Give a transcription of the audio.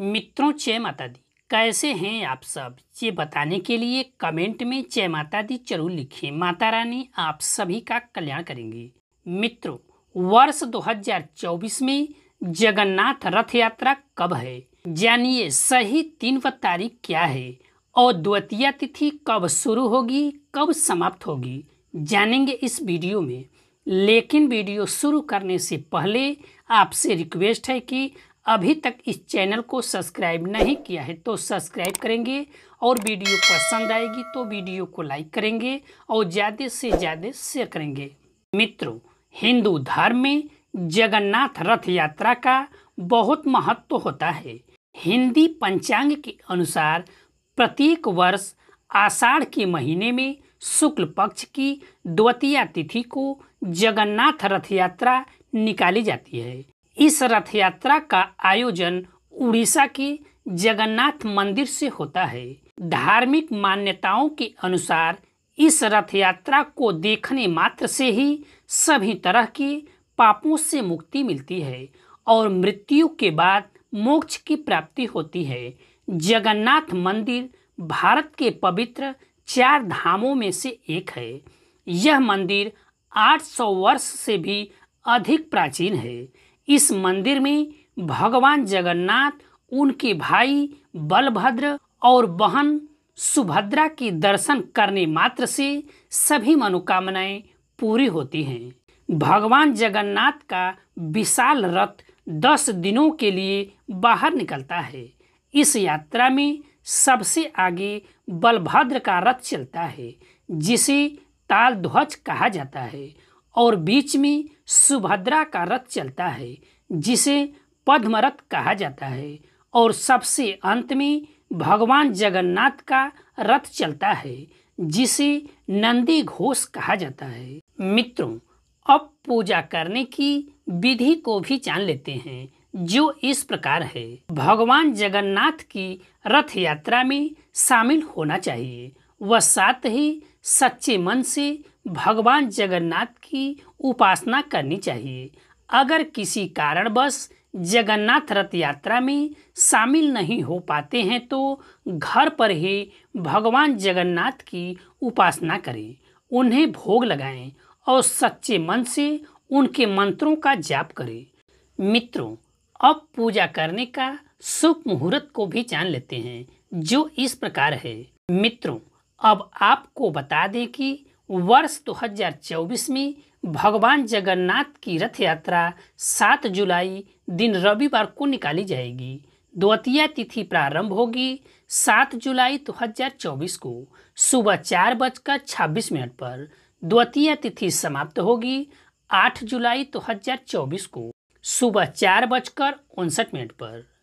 मित्रों जय माता दी कैसे हैं आप सब ये बताने के लिए कमेंट में जय माता दी जरूर लिखें माता रानी आप सभी का कल्याण करेंगे मित्रों वर्ष 2024 में जगन्नाथ रथ यात्रा कब है जानिए सही तीन व तारीख क्या है और द्वितीय तिथि कब शुरू होगी कब समाप्त होगी जानेंगे इस वीडियो में लेकिन वीडियो शुरू करने से पहले आपसे रिक्वेस्ट है कि अभी तक इस चैनल को सब्सक्राइब नहीं किया है तो सब्सक्राइब करेंगे और वीडियो पसंद आएगी तो वीडियो को लाइक करेंगे और ज़्यादा से ज़्यादा शेयर करेंगे मित्रों हिंदू धर्म में जगन्नाथ रथ यात्रा का बहुत महत्व होता है हिंदी पंचांग के अनुसार प्रत्येक वर्ष आषाढ़ के महीने में शुक्ल पक्ष की द्वितीय तिथि को जगन्नाथ रथ यात्रा निकाली जाती है इस रथ यात्रा का आयोजन उड़ीसा के जगन्नाथ मंदिर से होता है धार्मिक मान्यताओं के अनुसार इस रथ यात्रा को देखने मात्र से ही सभी तरह के पापों से मुक्ति मिलती है और मृत्यु के बाद मोक्ष की प्राप्ति होती है जगन्नाथ मंदिर भारत के पवित्र चार धामों में से एक है यह मंदिर 800 वर्ष से भी अधिक प्राचीन है इस मंदिर में भगवान जगन्नाथ उनके भाई बलभद्र और बहन सुभद्रा के दर्शन करने मात्र से सभी मनोकामनाएं पूरी होती हैं भगवान जगन्नाथ का विशाल रथ दस दिनों के लिए बाहर निकलता है इस यात्रा में सबसे आगे बलभद्र का रथ चलता है जिसे ताल ध्वज कहा जाता है और बीच में सुभद्रा का रथ चलता है जिसे पद्मरथ कहा जाता है और सबसे अंत में भगवान जगन्नाथ का रथ चलता है जिसे नंदी घोष कहा जाता है मित्रों अब पूजा करने की विधि को भी जान लेते हैं जो इस प्रकार है भगवान जगन्नाथ की रथ यात्रा में शामिल होना चाहिए वह साथ ही सच्चे मन से भगवान जगन्नाथ की उपासना करनी चाहिए अगर किसी कारणवश जगन्नाथ रथ यात्रा में शामिल नहीं हो पाते हैं तो घर पर ही भगवान जगन्नाथ की उपासना करें उन्हें भोग लगाएं और सच्चे मन से उनके मंत्रों का जाप करें मित्रों अब पूजा करने का शुभ मुहूर्त को भी जान लेते हैं जो इस प्रकार है मित्रों अब आपको बता दें कि वर्ष 2024 में भगवान जगन्नाथ की रथ यात्रा 7 जुलाई दिन रविवार को निकाली जाएगी द्वितीय तिथि प्रारंभ होगी 7 जुलाई 2024 को सुबह चार बजकर छब्बीस मिनट पर द्वितीय तिथि समाप्त होगी 8 जुलाई 2024 को सुबह चार बजकर उनसठ मिनट पर